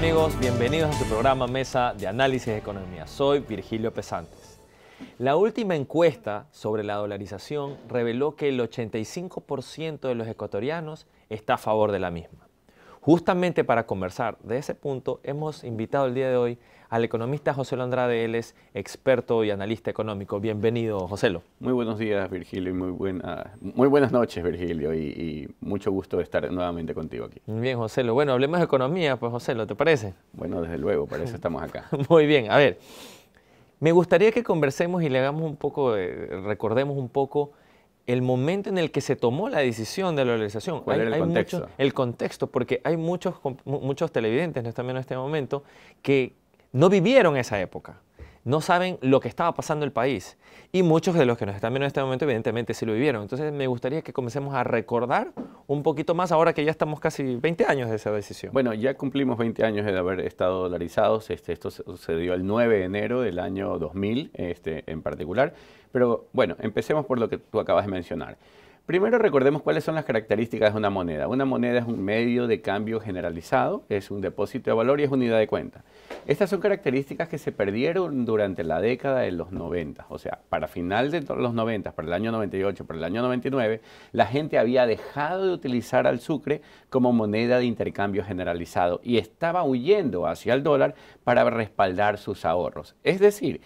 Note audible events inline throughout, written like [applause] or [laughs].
amigos? Bienvenidos a su programa Mesa de Análisis de Economía. Soy Virgilio Pesantes. La última encuesta sobre la dolarización reveló que el 85% de los ecuatorianos está a favor de la misma. Justamente para conversar de ese punto, hemos invitado el día de hoy al economista José Lo Andrade. Él experto y analista económico. Bienvenido, José Lo. Muy buenos días, Virgilio, y muy, ah, muy buenas noches, Virgilio, y, mucho gusto de estar nuevamente contigo aquí. bien, José Lo. Bueno, hablemos de economía, pues, José Lo, ¿te parece? Bueno, desde luego, para eso estamos acá. [laughs] muy bien, a ver. Me gustaría que conversemos y le hagamos un poco, recordemos un poco el momento en el que se tomó la decisión de la organización el contexto? el contexto, porque hay muchos, muchos televidentes, no también en este momento, que no vivieron esa época no saben lo que estaba pasando en el país. Y muchos de los que nos están viendo en este momento, evidentemente, sí lo vivieron. Entonces, me gustaría que comencemos a recordar un poquito más ahora que ya estamos casi 20 años de esa decisión. Bueno, ya cumplimos 20 años de haber estado dolarizados. Este, esto sucedió el 9 de enero del año 2000 este, en particular. Pero bueno, empecemos por lo que tú acabas de mencionar. Primero recordemos cuáles son las características de una moneda. Una moneda es un medio de cambio generalizado, es un depósito de valor y es unidad de cuenta. Estas son características que se perdieron durante la década de los 90, o sea, para final de los 90, para el año 98, para el año 99, la gente había dejado de utilizar al sucre como moneda de intercambio generalizado y estaba huyendo hacia el dólar para respaldar sus ahorros. Es decir,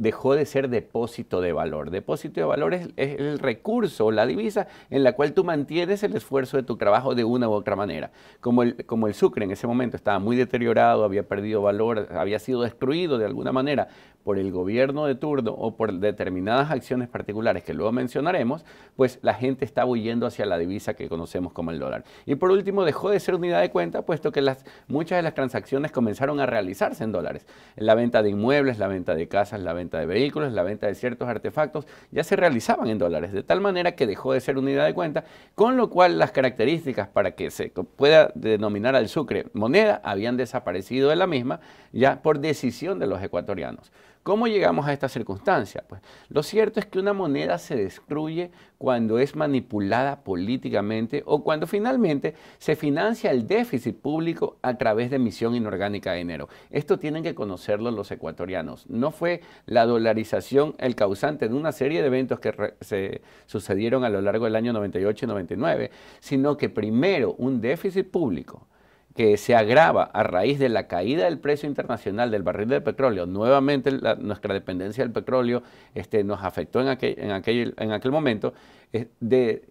dejó de ser depósito de valor. Depósito de valor es, el recurso, la divisa en la cual tú mantienes el esfuerzo de tu trabajo de una u otra manera. Como el, como el sucre en ese momento estaba muy deteriorado, había perdido valor, había sido destruido de alguna manera por el gobierno de turno o por determinadas acciones particulares que luego mencionaremos, pues la gente estaba huyendo hacia la divisa que conocemos como el dólar. Y por último, dejó de ser unidad de cuenta, puesto que las, muchas de las transacciones comenzaron a realizarse en dólares. La venta de inmuebles, la venta de casas, la venta de vehículos, la venta de ciertos artefactos, ya se realizaban en dólares, de tal manera que dejó de ser unidad de cuenta, con lo cual las características para que se pueda denominar al Sucre moneda habían desaparecido de la misma ya por decisión de los ecuatorianos. ¿Cómo llegamos a esta circunstancia? Pues lo cierto es que una moneda se destruye cuando es manipulada políticamente o cuando finalmente se financia el déficit público a través de emisión inorgánica de dinero. Esto tienen que conocerlo los ecuatorianos. No fue la dolarización el causante de una serie de eventos que se sucedieron a lo largo del año 98 y 99, sino que primero un déficit público que se agrava a raíz de la caída del precio internacional del barril de petróleo, nuevamente nuestra dependencia del petróleo este, nos afectó en aquel, en, aquel, en aquel momento,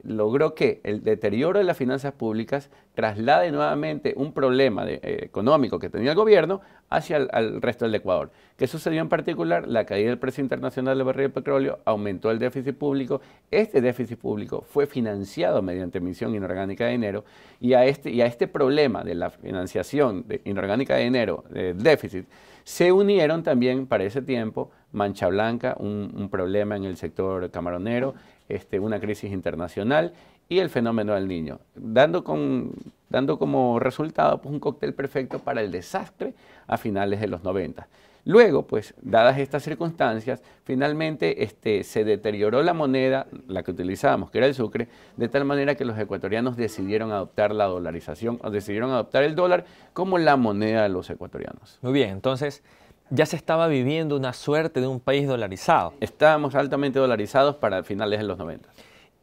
logró que el deterioro de las finanzas públicas traslade nuevamente un problema eh, económico que tenía el gobierno hacia el resto del Ecuador. ¿Qué sucedió en particular? La caída del precio internacional del barril de petróleo aumentó el déficit público. Este déficit público fue financiado mediante emisión inorgánica de dinero y a este, y a este problema de la financiación inorgánica de dinero, del déficit, se unieron también para ese tiempo Mancha Blanca, un, un problema en el sector camaronero, este, una crisis internacional y el fenómeno del niño, dando, con, dando como resultado pues, un cóctel perfecto para el desastre a finales de los 90. Luego, pues, dadas estas circunstancias, finalmente este, se deterioró la moneda, la que utilizábamos, que era el sucre, de tal manera que los ecuatorianos decidieron adoptar la dolarización, o decidieron adoptar el dólar como la moneda de los ecuatorianos. Muy bien, entonces, ya se estaba viviendo una suerte de un país dolarizado. Estábamos altamente dolarizados para finales de los 90.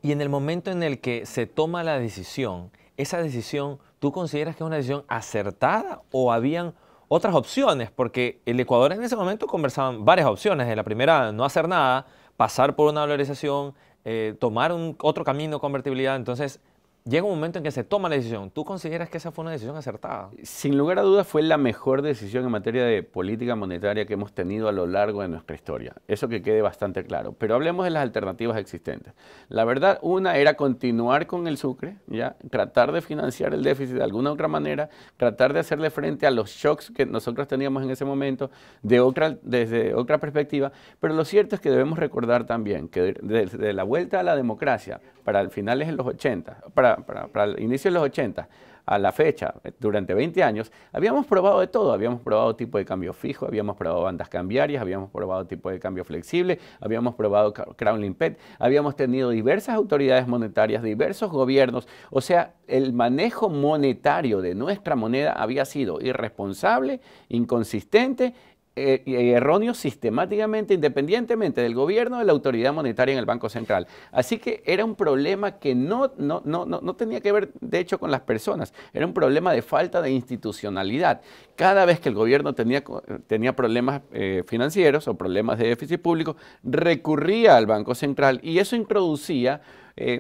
Y en el momento en el que se toma la decisión, esa decisión, ¿tú consideras que es una decisión acertada o habían otras opciones? Porque el Ecuador en ese momento conversaban varias opciones. de la primera, no hacer nada, pasar por una dolarización, eh, tomar un, otro camino de convertibilidad. Entonces, llega un momento en que se toma la decisión. ¿Tú consideras que esa fue una decisión acertada? Sin lugar a dudas fue la mejor decisión en materia de política monetaria que hemos tenido a lo largo de nuestra historia. Eso que quede bastante claro. Pero hablemos de las alternativas existentes. La verdad, una era continuar con el sucre, ya tratar de financiar el déficit de alguna u otra manera, tratar de hacerle frente a los shocks que nosotros teníamos en ese momento de otra, desde otra perspectiva. Pero lo cierto es que debemos recordar también que desde la vuelta a la democracia, para finales de los 80, para para, el inicio de los 80 a la fecha, durante 20 años, habíamos probado de todo. Habíamos probado tipo de cambio fijo, habíamos probado bandas cambiarias, habíamos probado tipo de cambio flexible, habíamos probado Crown Limpet, habíamos tenido diversas autoridades monetarias, diversos gobiernos. O sea, el manejo monetario de nuestra moneda había sido irresponsable, inconsistente eh, eh, erróneo sistemáticamente, independientemente del gobierno, de la autoridad monetaria en el Banco Central. Así que era un problema que no, no, no, tenía que ver, de hecho, con las personas, era un problema de falta de institucionalidad. Cada vez que el gobierno tenía, tenía problemas eh, financieros o problemas de déficit público, recurría al Banco Central y eso introducía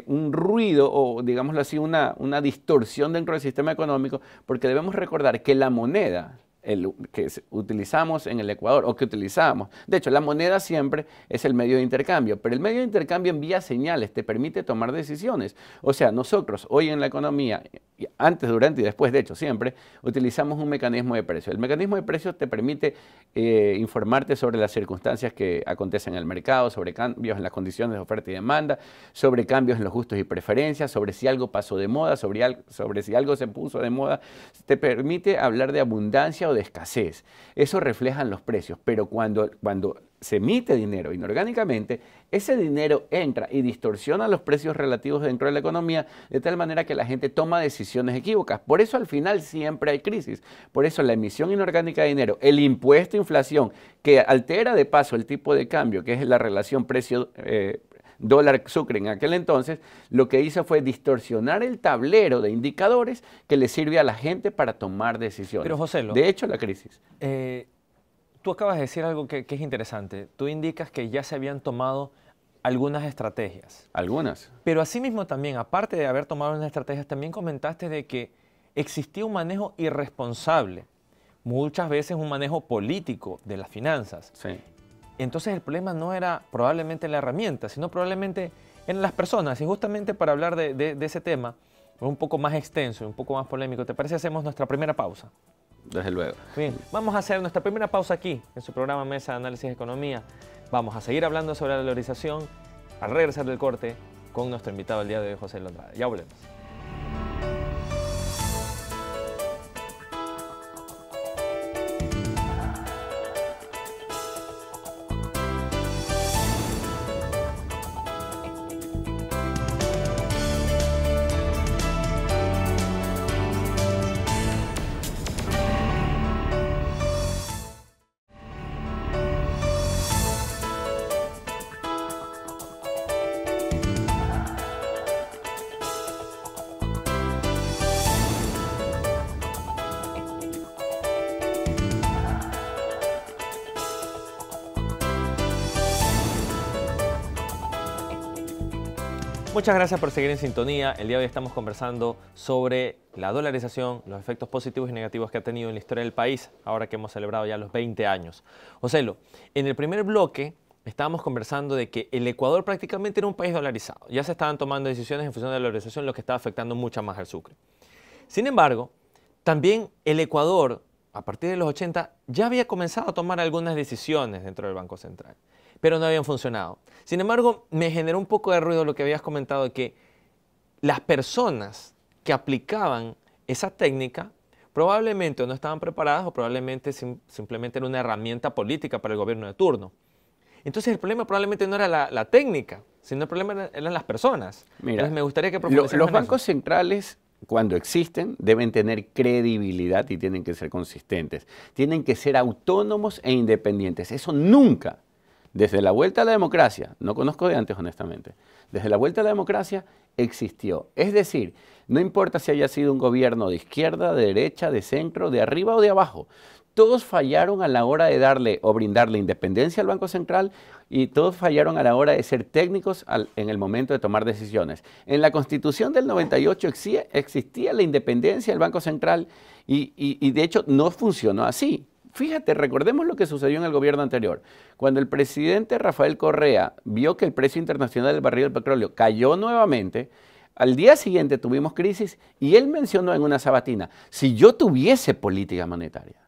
un ruido o, digámoslo así, una, una distorsión dentro del sistema económico, porque debemos recordar que la moneda, que utilizamos en el Ecuador o que utilizamos. De hecho, la moneda siempre es el medio de intercambio, pero el medio de intercambio envía señales, te permite tomar decisiones. O sea, nosotros hoy en la economía, antes, durante y después, de hecho, siempre, utilizamos un mecanismo de precio. El mecanismo de precios te permite eh, informarte sobre las circunstancias que acontecen en el mercado, sobre cambios en las condiciones de oferta y demanda, sobre cambios en los gustos y preferencias, sobre si algo pasó de moda, sobre, sobre si algo se puso de moda. Te permite hablar de abundancia o de escasez. Eso reflejan los precios, pero cuando, cuando se emite dinero inorgánicamente, ese dinero entra y distorsiona los precios relativos dentro de la economía de tal manera que la gente toma decisiones equívocas. Por eso al final siempre hay crisis. Por eso la emisión inorgánica de dinero, el impuesto a inflación, que altera de paso el tipo de cambio, que es la relación precio, eh, dólar sucre en aquel entonces, lo que hizo fue distorsionar el tablero de indicadores que le sirve a la gente para tomar decisiones. Pero José, lo, de hecho, la crisis. Eh, tú acabas de decir algo que, que es interesante. Tú indicas que ya se habían tomado algunas estrategias. Algunas. Pero asimismo también, aparte de haber tomado unas estrategias, también comentaste de que existía un manejo irresponsable, muchas veces un manejo político de las finanzas. Sí. Entonces el problema no era probablemente la herramienta, sino probablemente en las personas. Y justamente para hablar de, ese tema, un poco más extenso un poco más polémico, ¿te parece hacemos nuestra primera pausa? Desde luego. Bien, vamos a hacer nuestra primera pausa aquí, en su programa Mesa de Análisis de Economía. Vamos a seguir hablando sobre la valorización al regresar del corte con nuestro invitado del día de hoy, José Londrada. Ya volvemos. Muchas gracias por seguir en sintonía. El día de hoy estamos conversando sobre la dolarización, los efectos positivos y negativos que ha tenido en la historia del país, ahora que hemos celebrado ya los 20 años. Ocelo, en el primer bloque estábamos conversando de que el Ecuador prácticamente era un país dolarizado. Ya se estaban tomando decisiones en función de la dolarización, lo que estaba afectando mucho más al Sucre. Sin embargo, también el Ecuador, a partir de los 80, ya había comenzado a tomar algunas decisiones dentro del Banco Central pero no habían funcionado. Sin embargo, me generó un poco de ruido lo que habías comentado de que las personas que aplicaban esa técnica probablemente no estaban preparadas o probablemente simplemente era una herramienta política para el gobierno de turno. Entonces el problema probablemente no era la, técnica, sino el problema eran, las personas. Entonces me gustaría que Los bancos centrales, cuando existen, deben tener credibilidad y tienen que ser consistentes. Tienen que ser autónomos e independientes. Eso nunca desde la vuelta a la democracia, no conozco de antes honestamente, desde la vuelta a la democracia existió. Es decir, no importa si haya sido un gobierno de izquierda, de derecha, de centro, de arriba o de abajo, todos fallaron a la hora de darle o brindarle independencia al Banco Central y todos fallaron a la hora de ser técnicos en el momento de tomar decisiones. En la Constitución del 98 existía, la independencia del Banco Central y de hecho no funcionó así. Fíjate, recordemos lo que sucedió en el gobierno anterior. Cuando el presidente Rafael Correa vio que el precio internacional del barril del petróleo cayó nuevamente, al día siguiente tuvimos crisis y él mencionó en una sabatina, si yo tuviese política monetaria,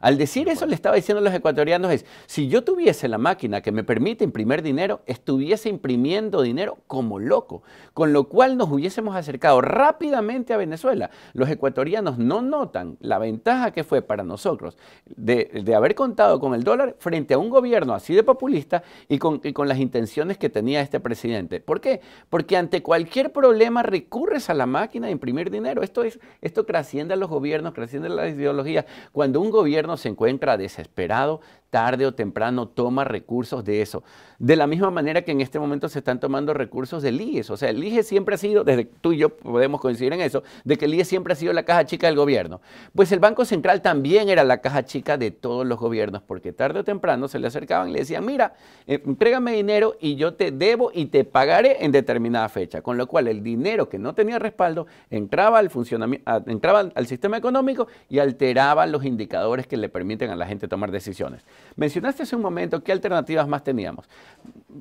al decir eso le estaba diciendo a los ecuatorianos es, si yo tuviese la máquina que me permite imprimir dinero, estuviese imprimiendo dinero como loco, con lo cual nos hubiésemos acercado rápidamente a Venezuela. Los ecuatorianos no notan la ventaja que fue para nosotros de, haber contado con el dólar frente a un gobierno así de populista y con, las intenciones que tenía este presidente. ¿Por qué? Porque ante cualquier problema recurres a la máquina de imprimir dinero. Esto, es, esto a los gobiernos, creciendo a las ideologías. Cuando un gobierno se encuentra desesperado tarde o temprano toma recursos de eso. De la misma manera que en este momento se están tomando recursos del IES. O sea, el IES siempre ha sido, desde tú y yo podemos coincidir en eso, de que el IES siempre ha sido la caja chica del gobierno. Pues el Banco Central también era la caja chica de todos los gobiernos, porque tarde o temprano se le acercaban y le decían, mira, eh, entrégame dinero y yo te debo y te pagaré en determinada fecha. Con lo cual el dinero que no tenía respaldo entraba al, funcionamiento, entraba al sistema económico y alteraba los indicadores que le permiten a la gente tomar decisiones. Mencionaste hace un momento qué alternativas más teníamos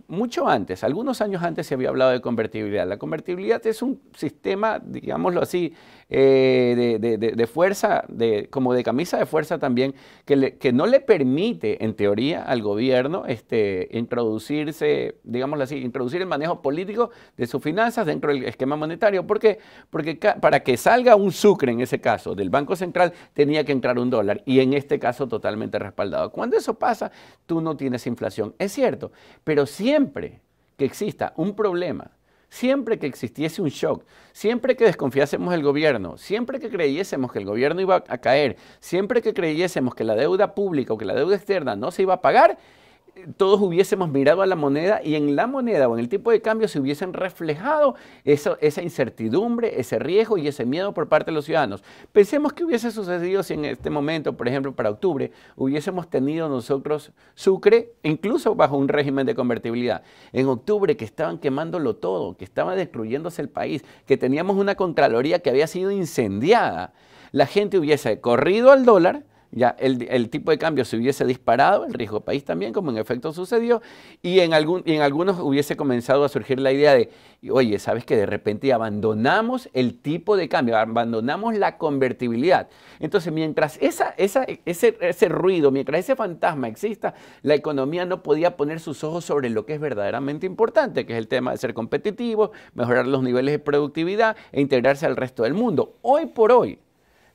mucho antes, algunos años antes se había hablado de convertibilidad. La convertibilidad es un sistema, digámoslo así, eh, de, fuerza, de, como de camisa de fuerza también, que, que, no le permite, en teoría, al gobierno este, introducirse, digámoslo así, introducir el manejo político de sus finanzas dentro del esquema monetario. ¿Por qué? Porque para que salga un sucre, en ese caso, del Banco Central, tenía que entrar un dólar, y en este caso totalmente respaldado. Cuando eso pasa, tú no tienes inflación. Es cierto, pero siempre que exista un problema, siempre que existiese un shock, siempre que desconfiásemos del gobierno, siempre que creyésemos que el gobierno iba a caer, siempre que creyésemos que la deuda pública o que la deuda externa no se iba a pagar, todos hubiésemos mirado a la moneda y en la moneda o en el tipo de cambio se hubiesen reflejado esa incertidumbre, ese riesgo y ese miedo por parte de los ciudadanos. Pensemos qué hubiese sucedido si en este momento, por ejemplo, para octubre, hubiésemos tenido nosotros Sucre, incluso bajo un régimen de convertibilidad. En octubre que estaban quemándolo todo, que estaba destruyéndose el país, que teníamos una Contraloría que había sido incendiada, la gente hubiese corrido al dólar, ya el, tipo de cambio se hubiese disparado, el riesgo país también, como en efecto sucedió, y en, algún, y en algunos hubiese comenzado a surgir la idea de, oye, ¿sabes que de repente abandonamos el tipo de cambio, abandonamos la convertibilidad? Entonces, mientras esa, ese, ese ruido, mientras ese fantasma exista, la economía no podía poner sus ojos sobre lo que es verdaderamente importante, que es el tema de ser competitivo, mejorar los niveles de productividad e integrarse al resto del mundo. Hoy por hoy,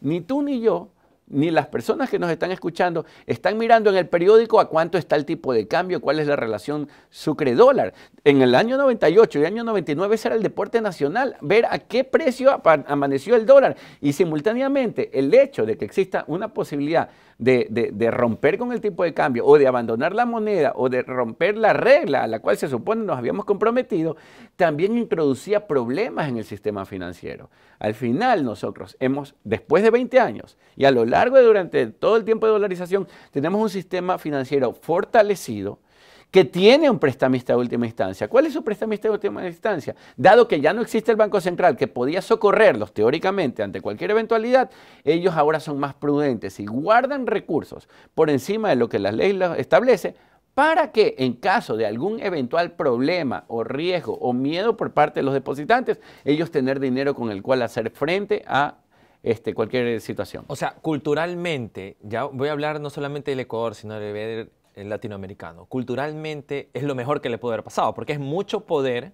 ni tú ni yo ni las personas que nos están escuchando están mirando en el periódico a cuánto está el tipo de cambio, cuál es la relación sucre-dólar. En el año 98 y el año 99 será era el deporte nacional, ver a qué precio amaneció el dólar. Y simultáneamente el hecho de que exista una posibilidad de, romper con el tipo de cambio o de abandonar la moneda o de romper la regla a la cual se supone nos habíamos comprometido, también introducía problemas en el sistema financiero. Al final nosotros hemos, después de 20 años y a lo largo de durante todo el tiempo de dolarización, tenemos un sistema financiero fortalecido, que tiene un prestamista de última instancia. ¿Cuál es su prestamista de última instancia? Dado que ya no existe el Banco Central que podía socorrerlos teóricamente ante cualquier eventualidad, ellos ahora son más prudentes y guardan recursos por encima de lo que la ley establece para que en caso de algún eventual problema o riesgo o miedo por parte de los depositantes, ellos tener dinero con el cual hacer frente a este, cualquier situación. O sea, culturalmente, ya voy a hablar no solamente del Ecuador, sino de el latinoamericano. Culturalmente es lo mejor que le puede haber pasado, porque es mucho poder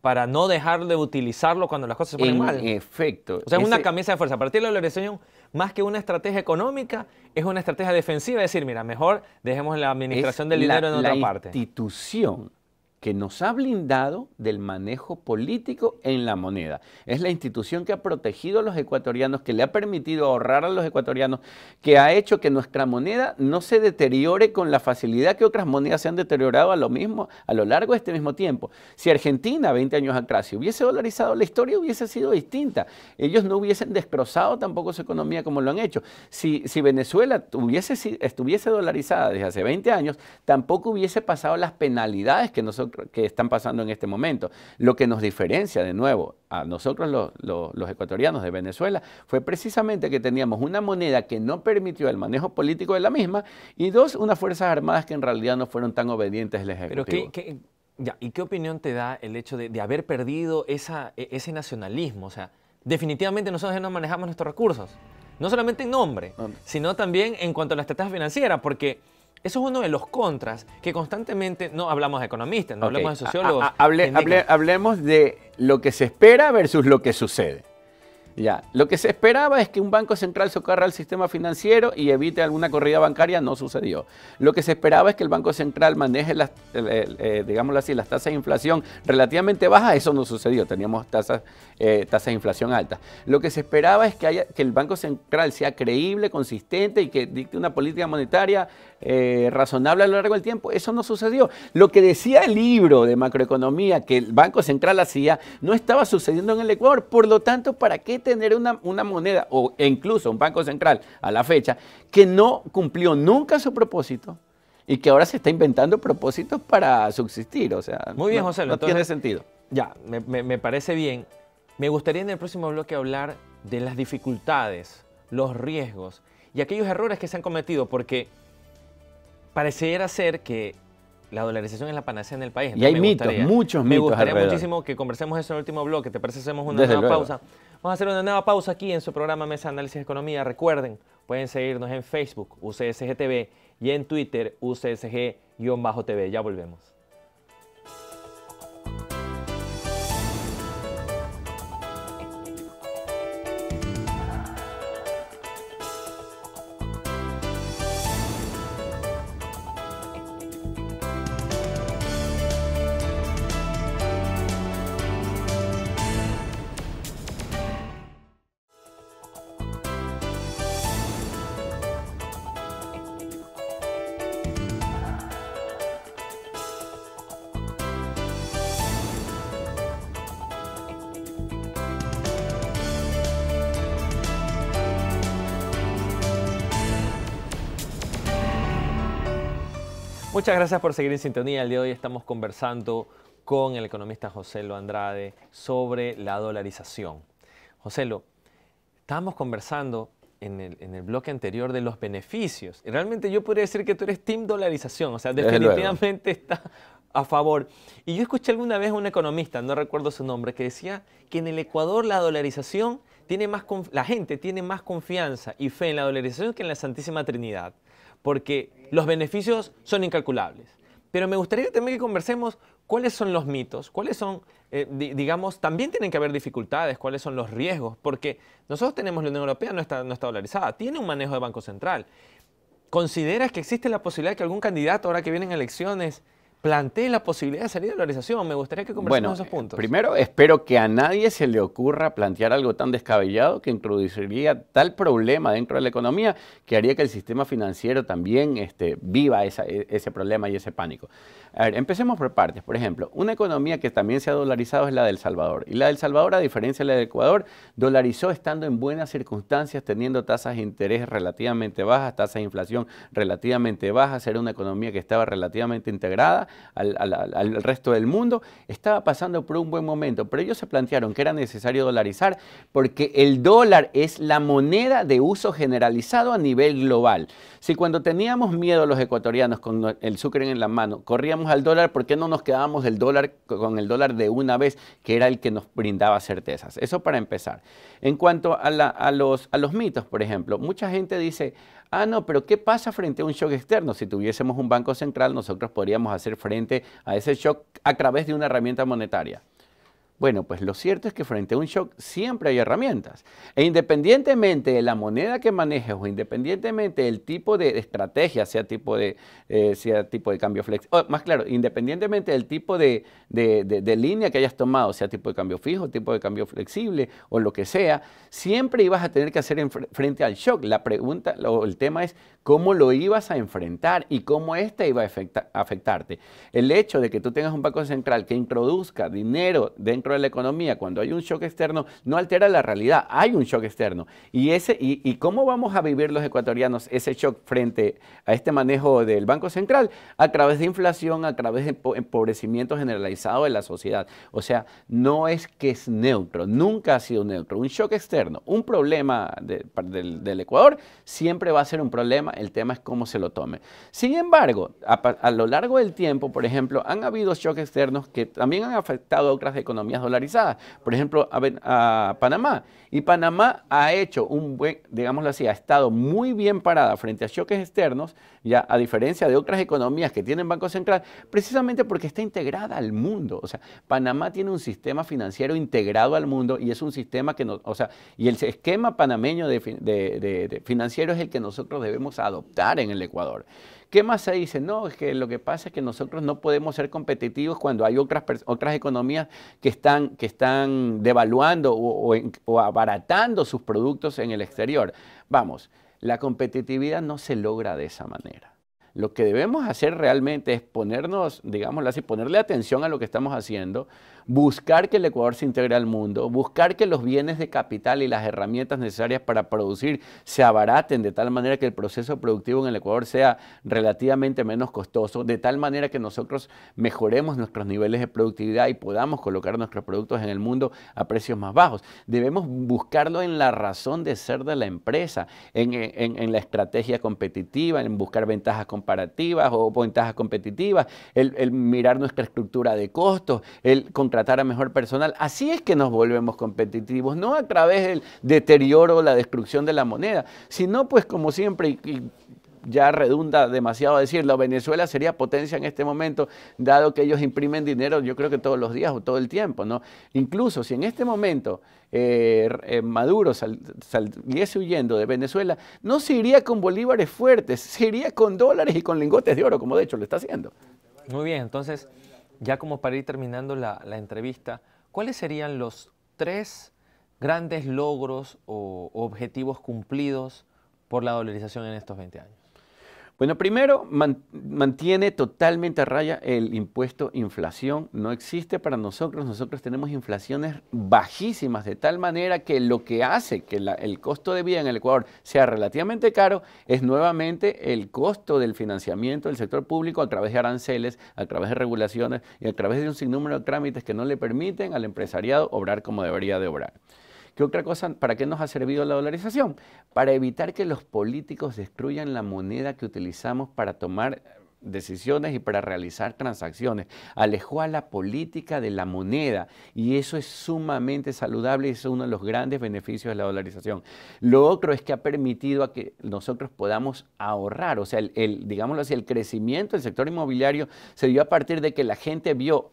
para no dejar de utilizarlo cuando las cosas se ponen mal. En efecto. O sea, es una camisa de fuerza. A partir de la señón, más que una estrategia económica, es una estrategia defensiva. Es decir, mira, mejor dejemos la administración del dinero en otra parte. La institución que nos ha blindado del manejo político en la moneda. Es la institución que ha protegido a los ecuatorianos, que le ha permitido ahorrar a los ecuatorianos, que ha hecho que nuestra moneda no se deteriore con la facilidad que otras monedas se han deteriorado a lo mismo a lo largo de este mismo tiempo. Si Argentina 20 años atrás si hubiese dolarizado, la historia hubiese sido distinta. Ellos no hubiesen destrozado tampoco su economía como lo han hecho. Si, si Venezuela estuviese dolarizada desde hace 20 años, tampoco hubiese pasado las penalidades que nosotros que están pasando en este momento. Lo que nos diferencia de nuevo a nosotros los, ecuatorianos de Venezuela fue precisamente que teníamos una moneda que no permitió el manejo político de la misma y dos, unas Fuerzas Armadas que en realidad no fueron tan obedientes al Ejecutivo. Pero ¿Y qué opinión te da el hecho de, haber perdido e, ese nacionalismo? O sea, definitivamente nosotros ya no manejamos nuestros recursos no solamente en nombre, sino también en cuanto a la estrategia financiera, porque eso es uno de los contras, que constantemente no hablamos de economistas, no hablamos de sociólogos. hablemos de lo que se espera versus lo que sucede. Ya, lo que se esperaba es que un banco central socorra al sistema financiero y evite alguna corrida bancaria, no sucedió. Lo que se esperaba es que el Banco Central maneje las, eh, así, las tasas de inflación relativamente bajas, eso no sucedió, teníamos tasas, eh, tasas de inflación altas. Lo que se esperaba es que, haya, que el Banco Central sea creíble, consistente y que dicte una política monetaria eh, razonable a lo largo del tiempo. Eso no sucedió. Lo que decía el libro de macroeconomía que el Banco Central hacía no estaba sucediendo en el Ecuador. Por lo tanto, ¿para qué tener una, moneda o incluso un Banco Central a la fecha que no cumplió nunca su propósito? Y que ahora se está inventando propósitos para subsistir. O sea, Muy bien, José, no tiene sentido. Ya, me, me parece bien. Me gustaría en el próximo bloque hablar de las dificultades, los riesgos y aquellos errores que se han cometido, porque pareciera ser que la dolarización es la panacea en el país. y hay mitos, muchos mitos. Me gustaría muchísimo que conversemos eso en el último bloque. ¿Te parece hacemos una nueva pausa? Vamos a hacer una nueva pausa aquí en su programa Mesa Análisis de Economía. Recuerden, pueden seguirnos en Facebook, UCSGTV, y en Twitter, UCSG-TV. Ya volvemos. Muchas gracias por seguir en sintonía. El día de hoy estamos conversando con el economista José Lo Andrade sobre la dolarización. José Lo, estábamos conversando en el, bloque anterior de los beneficios. realmente yo podría decir que tú eres team dolarización, o sea, definitivamente está a favor. Y yo escuché alguna vez a un economista, no recuerdo su nombre, que decía que en el Ecuador la dolarización tiene más la gente tiene más confianza y fe en la dolarización que en la Santísima Trinidad, porque los beneficios son incalculables. Pero me gustaría también que conversemos cuáles son los mitos, cuáles son, eh, digamos, también tienen que haber dificultades, cuáles son los riesgos, porque nosotros tenemos la Unión Europea, no está, no está dolarizada, tiene un manejo de Banco Central. ¿Consideras que existe la posibilidad de que algún candidato, ahora que vienen elecciones, plantee la posibilidad de salir de la Me gustaría que conversemos esos puntos. Primero, espero que a nadie se le ocurra plantear algo tan descabellado que introduciría tal problema dentro de la economía que haría que el sistema financiero también este, viva e, ese problema y ese pánico. A ver, empecemos por partes. Por ejemplo, una economía que también se ha dolarizado es la del Salvador. Y la del Salvador, a diferencia de la del Ecuador, dolarizó estando en buenas circunstancias, teniendo tasas de interés relativamente bajas, tasas de inflación relativamente bajas, era una economía que estaba relativamente integrada al, resto del mundo, estaba pasando por un buen momento, pero ellos se plantearon que era necesario dolarizar porque el dólar es la moneda de uso generalizado a nivel global. Si cuando teníamos miedo los ecuatorianos con el sucre en la mano, corríamos al dólar, ¿por qué no nos quedábamos del dólar con el dólar de una vez, que era el que nos brindaba certezas? Eso para empezar. En cuanto a los mitos, por ejemplo, mucha gente dice, Ah, no, pero ¿qué pasa frente a un shock externo? Si tuviésemos un banco central, nosotros podríamos hacer frente a ese shock a través de una herramienta monetaria. Bueno, pues lo cierto es que frente a un shock siempre hay herramientas. E independientemente de la moneda que manejes o independientemente del tipo de estrategia, sea tipo de, eh, tipo de cambio flexible, más claro, independientemente del tipo de, línea que hayas tomado, sea tipo de cambio fijo, tipo de cambio flexible o lo que sea, siempre ibas a tener que hacer frente al shock. La pregunta o el tema es cómo lo ibas a enfrentar y cómo éste iba a afectarte. El hecho de que tú tengas un banco central que introduzca dinero dentro de la economía, cuando hay un shock externo, no altera la realidad, hay un shock externo. ¿Y, ese, y, cómo vamos a vivir los ecuatorianos ese shock frente a este manejo del Banco Central? A través de inflación, a través de empobrecimiento generalizado de la sociedad. O sea, no es que es neutro, nunca ha sido neutro. Un shock externo, un problema del, Ecuador, siempre va a ser un problema, el tema es cómo se lo tome. Sin embargo, a, lo largo del tiempo, por ejemplo, han habido shocks externos que también han afectado a otras economías dolarizadas. Por ejemplo, a, Panamá. Y Panamá ha hecho un buen, digámoslo así, ha estado muy bien parada frente a choques externos, ya a diferencia de otras economías que tienen Banco Central, precisamente porque está integrada al mundo. O sea, Panamá tiene un sistema financiero integrado al mundo y es un sistema que nos, o sea, y el esquema panameño de financiero es el que nosotros debemos adoptar en el Ecuador. ¿Qué más se dice? No, es que lo que pasa es que nosotros no podemos ser competitivos cuando hay otras, otras economías que están, que están devaluando o, o abaratando sus productos en el exterior. Vamos, la competitividad no se logra de esa manera. Lo que debemos hacer realmente es ponernos, digámoslo así, ponerle atención a lo que estamos haciendo, buscar que el Ecuador se integre al mundo, buscar que los bienes de capital y las herramientas necesarias para producir se abaraten de tal manera que el proceso productivo en el Ecuador sea relativamente menos costoso, de tal manera que nosotros mejoremos nuestros niveles de productividad y podamos colocar nuestros productos en el mundo a precios más bajos. Debemos buscarlo en la razón de ser de la empresa, en, en la estrategia competitiva, en buscar ventajas competitivas comparativas o ventajas competitivas, el, mirar nuestra estructura de costos, el contratar a mejor personal. Así es que nos volvemos competitivos, no a través del deterioro o la destrucción de la moneda, sino pues como siempre, ya redunda demasiado decirlo, Venezuela sería potencia en este momento, dado que ellos imprimen dinero, yo creo que todos los días o todo el tiempo, ¿no? Incluso si en este momento eh, eh, Maduro saliese huyendo de Venezuela, no se iría con bolívares fuertes, se iría con dólares y con lingotes de oro, como de hecho lo está haciendo. Muy bien, entonces, ya como para ir terminando la, la entrevista, ¿cuáles serían los tres grandes logros o objetivos cumplidos por la dolarización en estos 20 años? Bueno, primero, mantiene totalmente a raya el impuesto inflación. No existe para nosotros. Nosotros tenemos inflaciones bajísimas, de tal manera que lo que hace que el costo de vida en el Ecuador sea relativamente caro es nuevamente el costo del financiamiento del sector público a través de aranceles, a través de regulaciones y a través de un sinnúmero de trámites que no le permiten al empresariado obrar como debería de obrar. ¿Qué otra cosa, para qué nos ha servido la dolarización? Para evitar que los políticos destruyan la moneda que utilizamos para tomar decisiones y para realizar transacciones. Alejó a la política de la moneda y eso es sumamente saludable y es uno de los grandes beneficios de la dolarización. Lo otro es que ha permitido a que nosotros podamos ahorrar, o sea, el, digámoslo así, el crecimiento del sector inmobiliario se dio a partir de que la gente vio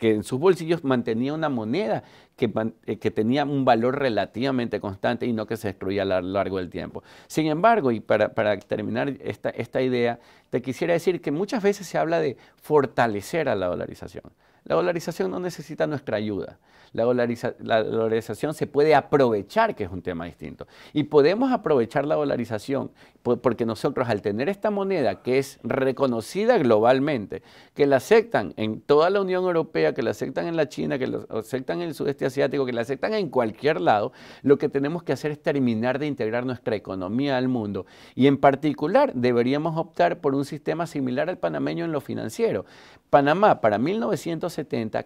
que en sus bolsillos mantenía una moneda eh, que, tenía un valor relativamente constante y no que se destruía a lo largo del tiempo. Sin embargo, y para, terminar esta, esta idea, te quisiera decir que muchas veces se habla de fortalecer a la dolarización. La dolarización no necesita nuestra ayuda. La, dolarización se puede aprovechar, que es un tema distinto. Y podemos aprovechar la dolarización porque nosotros al tener esta moneda que es reconocida globalmente, que la aceptan en toda la Unión Europea, que la aceptan en la China, que la aceptan en el sudeste asiático, que la aceptan en cualquier lado, lo que tenemos que hacer es terminar de integrar nuestra economía al mundo. Y en particular deberíamos optar por un sistema similar al panameño en lo financiero. Panamá para 1900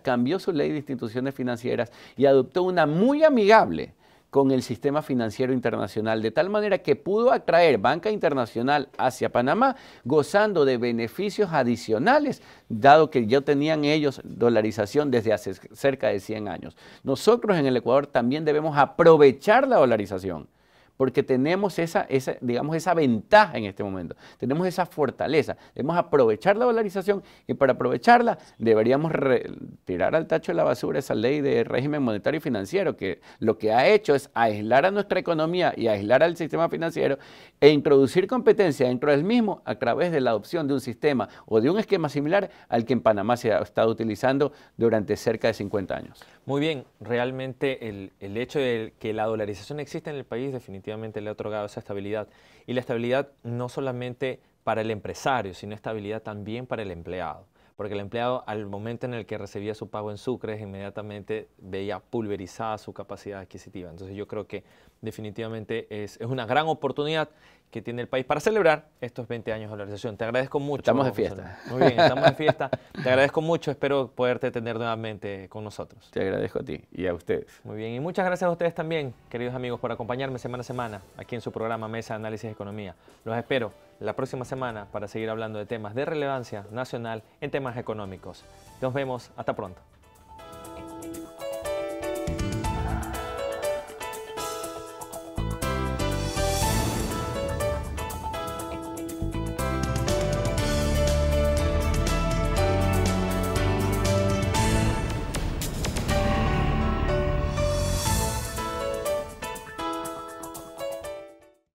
cambió su ley de instituciones financieras y adoptó una muy amigable con el sistema financiero internacional, de tal manera que pudo atraer banca internacional hacia Panamá, gozando de beneficios adicionales, dado que ya tenían ellos dolarización desde hace cerca de 100 años. Nosotros en el Ecuador también debemos aprovechar la dolarización porque tenemos esa, digamos, esa ventaja en este momento, tenemos esa fortaleza, debemos aprovechar la dolarización y para aprovecharla deberíamos tirar al tacho de la basura esa ley de régimen monetario y financiero que lo que ha hecho es aislar a nuestra economía y aislar al sistema financiero e introducir competencia dentro del mismo a través de la adopción de un sistema o de un esquema similar al que en Panamá se ha estado utilizando durante cerca de 50 años. Muy bien, realmente el, hecho de que la dolarización exista en el país definitivamente Efectivamente, le ha otorgado esa estabilidad. Y la estabilidad no solamente para el empresario, sino estabilidad también para el empleado. Porque el empleado al momento en el que recibía su pago en Sucre, inmediatamente veía pulverizada su capacidad adquisitiva. Entonces yo creo que definitivamente es, una gran oportunidad que tiene el país para celebrar estos 20 años de la organización. Te agradezco mucho. Estamos de fiesta. Muy bien, estamos de fiesta. [laughs] Te agradezco mucho, espero poderte tener nuevamente con nosotros. Te agradezco a ti y a ustedes. Muy bien, y muchas gracias a ustedes también, queridos amigos, por acompañarme semana a semana aquí en su programa Mesa de Análisis de Economía. Los espero la próxima semana para seguir hablando de temas de relevancia nacional en temas económicos. Nos vemos, hasta pronto.